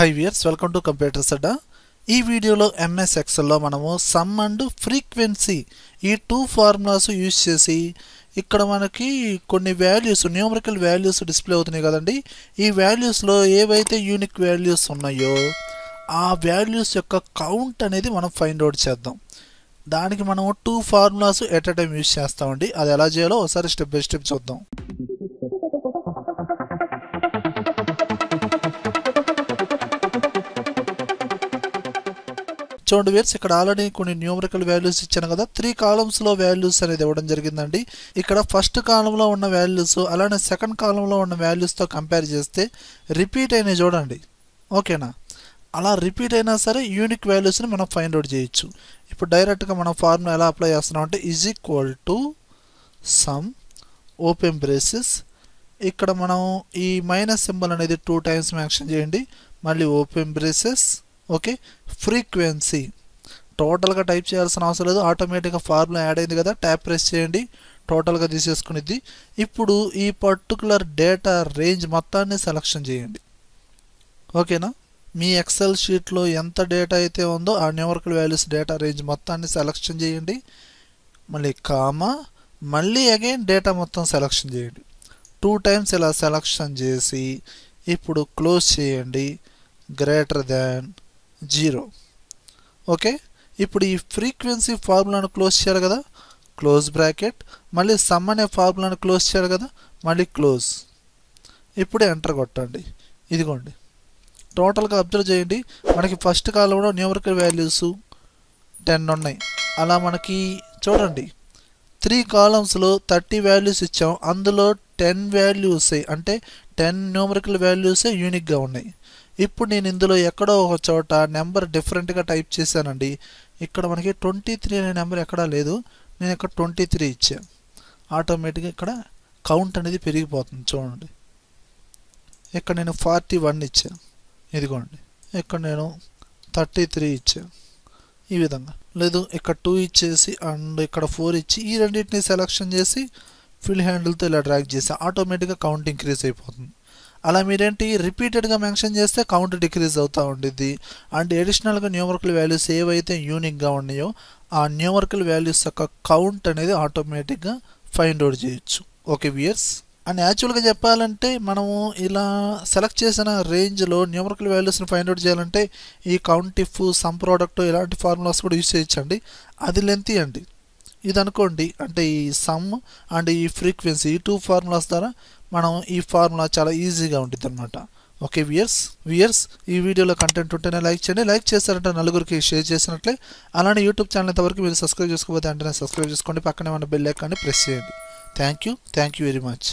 high viewers welcome to computers Adda ఈ వీడియోలో MS ఎక్సెల్లో మనము సమ్ అండ్ ఫ్రీక్వెన్సీ ఈ టూ ఫార్ములాస్ యూజ్ చేసి ఇక్కడ మనకి కొన్ని వాల్యూస్ న్యూమరికల్ వాల్యూస్ డిస్ప్లే అవుతున్నాయి కదండి ఈ వాల్యూస్లో ఏవైతే యూనిక్ వాల్యూస్ ఉన్నాయో ఆ వాల్యూస్ యొక్క కౌంట్ అనేది మనం ఫైండ్ అవుట్ చేద్దాం దానికి మనము two formulas at a time use చేస్తామండి అది ఎలా చేయాలో ఒకసారి స్టెప్ బై స్టెప్ చూద్దాం చూడండి వేర్స్ ఇక్కడ ఆల్రెడీ కొన్ని న్యూమరికల్ వాల్యూస్ ఇచ్చాను కదా త్రీ కాలమ్స్లో వాల్యూస్ అనేది ఇవ్వడం జరిగిందండి ఇక్కడ ఫస్ట్ కాలంలో ఉన్న వాల్యూస్ అలానే సెకండ్ కాలంలో ఉన్న వాల్యూస్తో కంపేర్ చేస్తే రిపీట్ అయినవి చూడండి ఓకేనా అలా రిపీట్ అయినా సరే యూనిక్ వాల్యూస్ని మనం ఫైండ్ అవుట్ చేయొచ్చు ఇప్పుడు డైరెక్ట్గా మనం ఫార్ములా ఎలా అప్లై చేస్తున్నాం అంటే is equal to sum open braces ఇక్కడ మనం ఈ మైనస్ సింబల్ అనేది టూ టైమ్స్ మెన్షన్ చేయండి మళ్ళీ ఓపెన్ బ్రేసెస్ ఓకే ఫ్రీక్వెన్సీ టోటల్గా టైప్ చేయాల్సిన అవసరం లేదు ఆటోమేటిక్గా ఫార్ములా యాడ్ అయింది కదా ట్యాప్ ప్రెస్ చేయండి టోటల్గా తీసేసుకునిద్ది ఇప్పుడు ఈ పర్టికులర్ డేటా రేంజ్ మొత్తాన్ని సెలక్షన్ చేయండి ఓకేనా మీ ఎక్సెల్ షీట్లో ఎంత డేటా అయితే ఉందో ఆ న్యూమరికల్ వాల్యూస్ డేటా రేంజ్ మొత్తాన్ని సెలక్షన్ చేయండి మళ్ళీ కామా మళ్ళీ అగైన్ డేటా మొత్తం సెలక్షన్ చేయండి టూ టైమ్స్ ఇలా సెలక్షన్ చేసి ఇప్పుడు క్లోజ్ చేయండి గ్రేటర్ దాన్ జీరో ఓకే ఇప్పుడు ఈ ఫ్రీక్వెన్సీ ఫార్ములాను క్లోజ్ చేయాలి కదా క్లోజ్ బ్రాకెట్ మళ్ళీ సమ్ అనే ఫార్ములాను క్లోజ్ చేయాలి కదా మళ్ళీ క్లోజ్ ఇప్పుడు ఎంటర్ కొట్టండి ఇదిగోండి టోటల్గా అబ్జర్వ్ చేయండి మనకి ఫస్ట్ కాలంలో న్యూమరికల్ వాల్యూస్ టెన్ ఉన్నాయి అలా మనకి చూడండి త్రీ కాలమ్స్లో థర్టీ వాల్యూస్ ఇచ్చాం అందులో టెన్ వాల్యూసే అంటే టెన్ న్యూమరికల్ వాల్యూసే యూనిక్గా ఉన్నాయి ఇప్పుడు నేను ఇందులో ఎక్కడో ఒక చోట నెంబర్ డిఫరెంట్గా టైప్ చేశానండి ఇక్కడ మనకి ట్వంటీ త్రీ అనే నెంబర్ ఎక్కడా లేదు నేను ఇక్కడ ట్వంటీ త్రీ ఇచ్చాను ఆటోమేటిక్గా ఇక్కడ కౌంట్ అనేది పెరిగిపోతుంది చూడండి ఇక్కడ నేను ఫార్టీ వన్ ఇచ్చాను ఇదిగోండి ఇక్కడ నేను థర్టీ త్రీ ఇచ్చాను ఈ విధంగా లేదు ఇక్కడ టూ ఇచ్చేసి అండ్ ఇక్కడ ఫోర్ ఇచ్చి ఈ రెండింటిని సెలెక్షన్ చేసి ఫిల్ హ్యాండిల్తో ఇలా డ్రాగ్ చేసి ఆటోమేటిక్గా కౌంట్ ఇంక్రీజ్ అయిపోతుంది అలా మీరేంటి రిపీటెడ్గా మెన్షన్ చేస్తే కౌంట్ డిక్రీజ్ అవుతూ ఉండిద్ది అండ్ ఎడిషనల్గా న్యూమర్కల్ వాల్యూస్ ఏవైతే యూనిక్గా ఉన్నాయో ఆ న్యూమర్కల్ వాల్యూస్ యొక్క కౌంట్ అనేది ఆటోమేటిక్గా ఫైండ్ అవుట్ చేయొచ్చు ఓకే వియర్స్ అండ్ యాక్చువల్గా చెప్పాలంటే మనము ఇలా సెలెక్ట్ చేసిన రేంజ్లో న్యూమరికల్ వాల్యూస్ని ఫైండ్ అవుట్ చేయాలంటే ఈ కౌంట్ ఇఫ్ సమ్ ప్రోడక్ట్ ఇలాంటి ఫార్ములాస్ కూడా యూస్ చేయొచ్చండి అది లెంతీ అండి ఇది అనుకోండి అంటే ఈ సమ్ అండ్ ఈ ఫ్రీక్వెన్సీ ఈ టూ ఫార్ములాస్ ద్వారా మనం ఈ ఫార్ములా చాలా ఈజీగా ఉంటుంది అనమాట ఓకే వియర్స్ వియర్స్ ఈ వీడియోలో కంటెంట్ ఉంటేనే లైక్ చేయండి లైక్ చేశారంటే నలుగురికి షేర్ చేసినట్లే అలానే యూట్యూబ్ ఛానల్ ఎంతవరకు మీరు సబ్స్క్రైబ్ చేసుకోబోతే అంటేనే సబ్స్క్రైబ్ చేసుకోండి పక్కనే ఉన్న బెల్ ఐకాన్ని ప్రెస్ చేయండి thank you thank you very much